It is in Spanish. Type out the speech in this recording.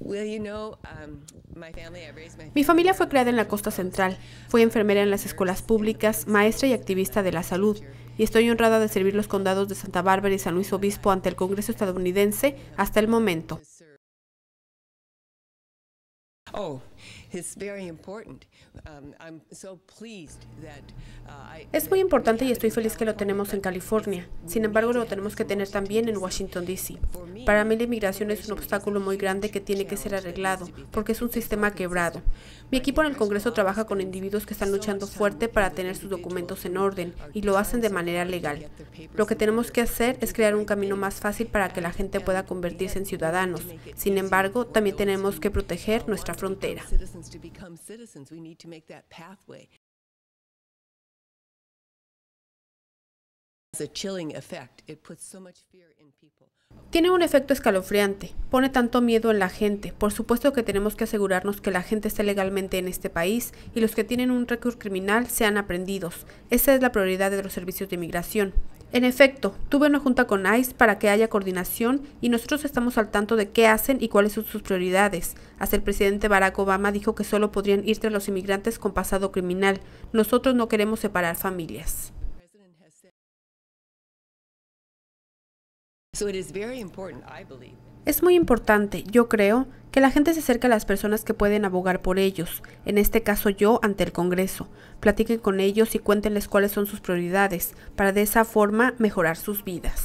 Um, Mi familia fue creada en la costa central. Fui enfermera en las escuelas públicas, maestra y activista de la salud. Y estoy honrada de servir los condados de Santa Bárbara y San Luis Obispo ante el Congreso estadounidense hasta el momento. Oh, um, uh, es muy importante y estoy feliz que lo tenemos en California. Sin embargo, lo tenemos que tener también en Washington, D.C. Para mí la inmigración es un obstáculo muy grande que tiene que ser arreglado, porque es un sistema quebrado. Mi equipo en el Congreso trabaja con individuos que están luchando fuerte para tener sus documentos en orden y lo hacen de manera legal. Lo que tenemos que hacer es crear un camino más fácil para que la gente pueda convertirse en ciudadanos. Sin embargo, también tenemos que proteger nuestra frontera. frontera. Tiene un efecto escalofriante, pone tanto miedo en la gente. Por supuesto que tenemos que asegurarnos que la gente esté legalmente en este país y los que tienen un récord criminal sean aprendidos. Esa es la prioridad de los servicios de inmigración. En efecto, tuve una junta con ICE para que haya coordinación y nosotros estamos al tanto de qué hacen y cuáles son sus prioridades. Hasta el presidente Barack Obama dijo que solo podrían irse tras los inmigrantes con pasado criminal. Nosotros no queremos separar familias. Es muy importante, yo creo, que la gente se acerque a las personas que pueden abogar por ellos, en este caso yo ante el Congreso, platiquen con ellos y cuéntenles cuáles son sus prioridades, para de esa forma mejorar sus vidas.